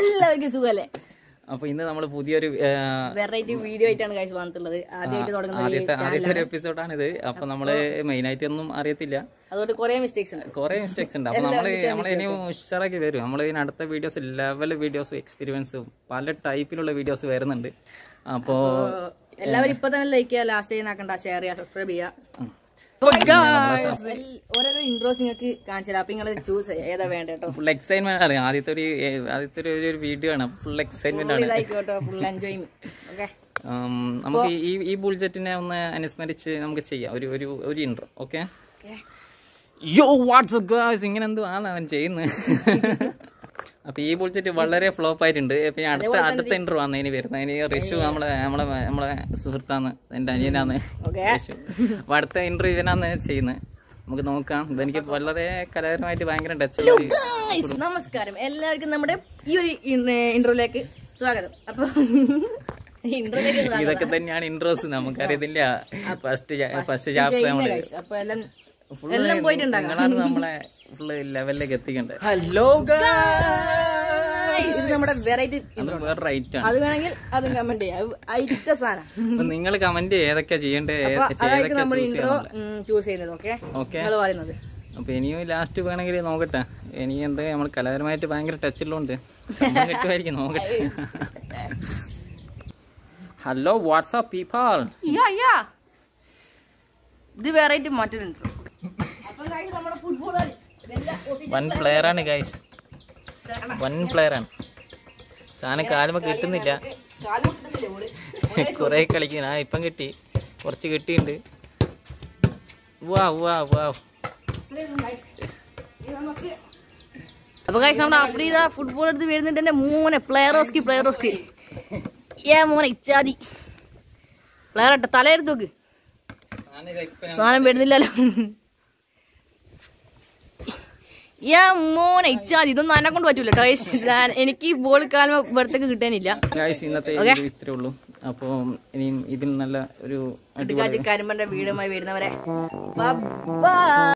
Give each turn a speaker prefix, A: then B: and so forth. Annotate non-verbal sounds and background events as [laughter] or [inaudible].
A: എല്ലാവർക്കും സുഖല്ലേ അപ്പൊ ഇന്ന് നമ്മൾ പുതിയൊരു
B: വെറൈറ്റി വീഡിയോ ആയിട്ടാണ് കാഴ്ച വന്നിട്ടുള്ളത് ആദ്യത്തെ ആദ്യത്തെ
A: ഒരു ഇത് അപ്പൊ നമ്മള് മെയിൻ ആയിട്ട് ഒന്നും അറിയത്തില്ല
B: അതുകൊണ്ട് കുറെ മിസ്റ്റേക്സ് ഉണ്ട് കുറെ മിസ്റ്റേക്സ് ഉണ്ട് അപ്പൊ നമ്മള് നമ്മൾ ഇനി
A: ഉഷാറാക്കി വരും നമ്മൾ ഇതിന് അടുത്ത വീഡിയോസ് ലെവൽ വീഡിയോസ് എക്സ്പീരിയൻസും പല ടൈപ്പിലുള്ള വീഡിയോസ് വരുന്നുണ്ട് അപ്പോ എല്ലാവരും ഇപ്പൊ
B: തന്നെ ലൈക്ക് ചെയ്യുക ലാസ്റ്റ് ആക്കണ്ട ഷെയർ ചെയ്യുക സബ്സ്ക്രൈബ് ചെയ്യുക
A: ഓരോരോ നമുക്ക് ഈ ബുൾജറ്റിനെ ഒന്ന് അനുസ്മരിച്ച് നമുക്ക് ചെയ്യാം ഒരു ഒരു ഒരു intro okay yo what's up guys ഇങ്ങനെ എന്തുവാണ് അവൻ ചെയ്യുന്നത് [laughs] അപ്പൊ ഈ ബുൾജറ്റ് വളരെ ഫ്ലോപ്പ് ആയിട്ടുണ്ട് പിന്നെ അടുത്ത അടുത്ത ഇന്റർവ്യൂ ആണ് ഇനി വരുന്നത് ഇനി റിഷു നമ്മളെ നമ്മളെ നമ്മളെ സുഹൃത്താന്ന് എന്റെ അനിയനാന്ന് റിഷു അപ്പൊ അടുത്ത ഇന്റർവ്യൂ ഇവനാണ് ചെയ്യുന്നത് നമുക്ക് നോക്കാം ഇതെനിക്ക് വളരെ കലാപരമായിട്ട് ഭയങ്കര ടച്ച്
B: നമസ്കാരം എല്ലാവർക്കും നമ്മുടെ ഈ ഒരു ഇന്റർവ്യൂലേക്ക് സ്വാഗതം അപ്പൊ ഇതൊക്കെ
A: തന്നെയാണ് ഇൻട്രോസ് നമുക്കറിയത്തില്ല ഫസ്റ്റ് ഫസ്റ്റ് ചാപ്റ്റർ നമ്മള്
B: അപ്പൊ എല്ലാം എല്ലാം പോയിട്ട് നിങ്ങളാണ് നമ്മളെ
A: ഫുള്ള് ലെവലിലേക്ക് എത്തിക്കണ്ടേ ഹലോ
B: ഇത് നമ്മുടെ വെറൈറ്റി റൈറ്റ് ആണ് അത് വേണമെങ്കിൽ അതും കമന്റ് ചെയ്യാം സാധനം
A: നിങ്ങൾ കമന്റ് ഏതൊക്കെ ചെയ്യണ്ടേ നമ്മൾ ഇൻട്രോ
B: ചൂസ് ചെയ്യുന്നത് ഓക്കെ
A: നിങ്ങൾ പറയുന്നത് അപ്പൊ ഇനിയും ലാസ്റ്റ് വേണമെങ്കിൽ നോക്കട്ടെ ഇനി എന്താ നമ്മൾ കലാപരമായിട്ട് ഭയങ്കര ടച്ചിലുണ്ട് കിട്ടുമായിരിക്കും നോക്കട്ടെ ഹലോ വാട്സ്ആപ്പ് പീപ്പാൾ
B: ഇത് വെറൈറ്റി മാറ്റിയിട്ടുണ്ടോ വൺ പ്ലെയർ
A: ആണ് ഗൈസ് വൺ പ്ലെയർ ആണ് സാധനം കാലുമ കിട്ടുന്നില്ല [laughs] കുറെ കളിക്കുന്നു ആ ഇപ്പം കിട്ടി കുറച്ച് കിട്ടിയിട്ടുണ്ട് വാ വാ വാ
B: അപ്പൊ ഗൈസ് നമ്മുടെ അഫ്രീദ ഫുട്ബോൾ എടുത്ത് വരുന്നുണ്ട് എന്റെ മോനെ പ്ലെയർ ഓഫ് പ്ലെയർ ഓഫ് ഏ മോനെ ഇച്ചാതി പ്ലെയർ ആട്ടെ തല എടുത്ത് നോക്ക് സാധനം വരുന്നില്ലല്ലോ മോനെ ഇച്ചാതി ഇതൊന്നും എന്നെ കൊണ്ട് പറ്റൂല എനിക്ക് ഈ ബോൾ കാലം വെറുതെ കിട്ടാനില്ല
A: ഇത്രേ ഉള്ളൂ അപ്പോ ഇതിൽ നല്ല ഒരു കരിമ്പന്റെ വീടുമായി
B: വരുന്നവരെ